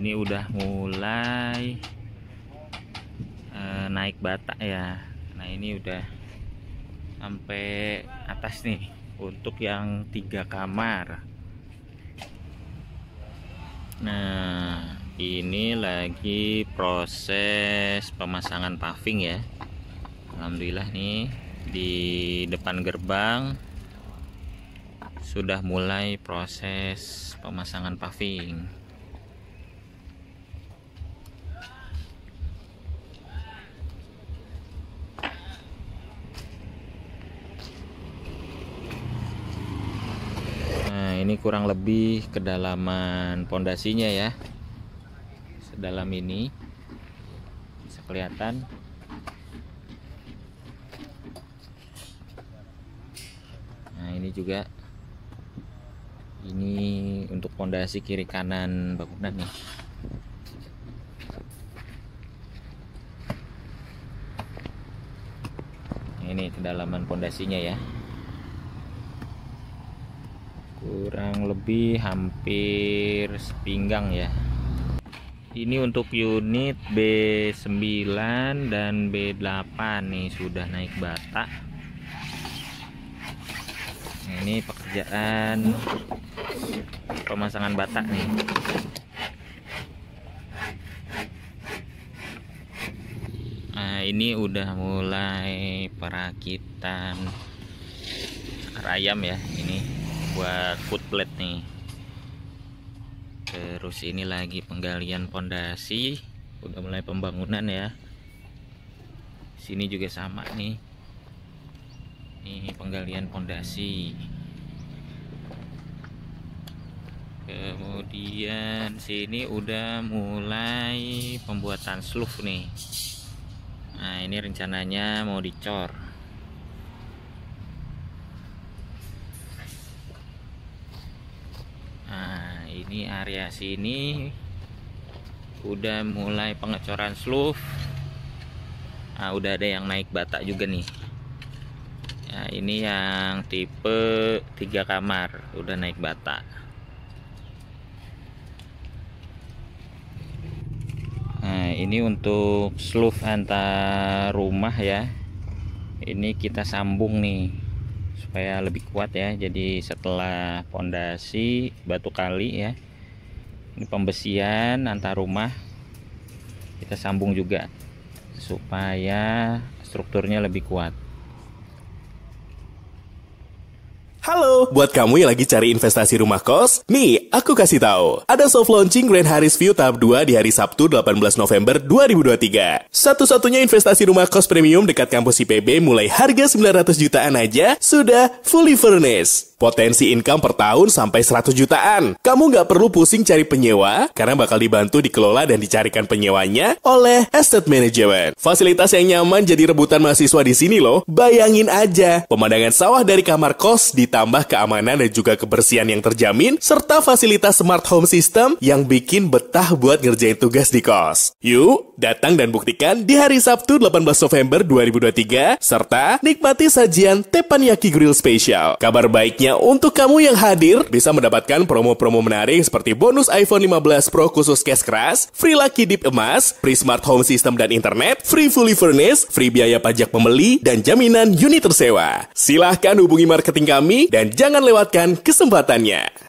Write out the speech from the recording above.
ini udah mulai eh, naik bata ya nah ini udah sampai atas nih untuk yang tiga kamar nah ini lagi proses pemasangan paving ya Alhamdulillah nih di depan gerbang sudah mulai proses pemasangan paving ini kurang lebih kedalaman pondasinya ya sedalam ini bisa kelihatan nah ini juga ini untuk pondasi kiri kanan bangunan nih nah, ini kedalaman pondasinya ya kurang lebih hampir sepinggang ya ini untuk unit B9 dan B8 nih sudah naik bata nah, ini pekerjaan pemasangan bata nih nah ini udah mulai perakitan rayam ayam ya ini buat footplate plate nih terus ini lagi penggalian pondasi udah mulai pembangunan ya sini juga sama nih ini penggalian pondasi kemudian sini udah mulai pembuatan sluf nih nah ini rencananya mau dicor nah ini area sini udah mulai pengecoran sluf. nah, udah ada yang naik bata juga nih Nah, ini yang tipe tiga kamar udah naik bata Nah, ini untuk sluf antar rumah ya. Ini kita sambung nih supaya lebih kuat ya jadi setelah pondasi batu kali ya ini pembesian antar rumah kita sambung juga supaya strukturnya lebih kuat Halo, buat kamu yang lagi cari investasi rumah kos, nih aku kasih tahu. Ada soft launching Grand Harris View tahap 2 di hari Sabtu 18 November 2023. Satu-satunya investasi rumah kos premium dekat kampus IPB mulai harga 900 jutaan aja sudah fully furnished. Potensi income per tahun sampai 100 jutaan. Kamu nggak perlu pusing cari penyewa, karena bakal dibantu dikelola dan dicarikan penyewanya oleh estate management. Fasilitas yang nyaman jadi rebutan mahasiswa di sini loh. Bayangin aja, pemandangan sawah dari kamar kos ditambah keamanan dan juga kebersihan yang terjamin, serta fasilitas smart home system yang bikin betah buat ngerjain tugas di kos. Yuk, datang dan buktikan di hari Sabtu 18 November 2023, serta nikmati sajian Teppanyaki Grill spesial. Kabar baiknya, untuk kamu yang hadir bisa mendapatkan promo-promo menarik seperti bonus iPhone 15 Pro khusus cash keras, free lucky dip emas, free smart home system dan internet, free fully furnished, free biaya pajak pembeli, dan jaminan unit tersewa. Silahkan hubungi marketing kami dan jangan lewatkan kesempatannya.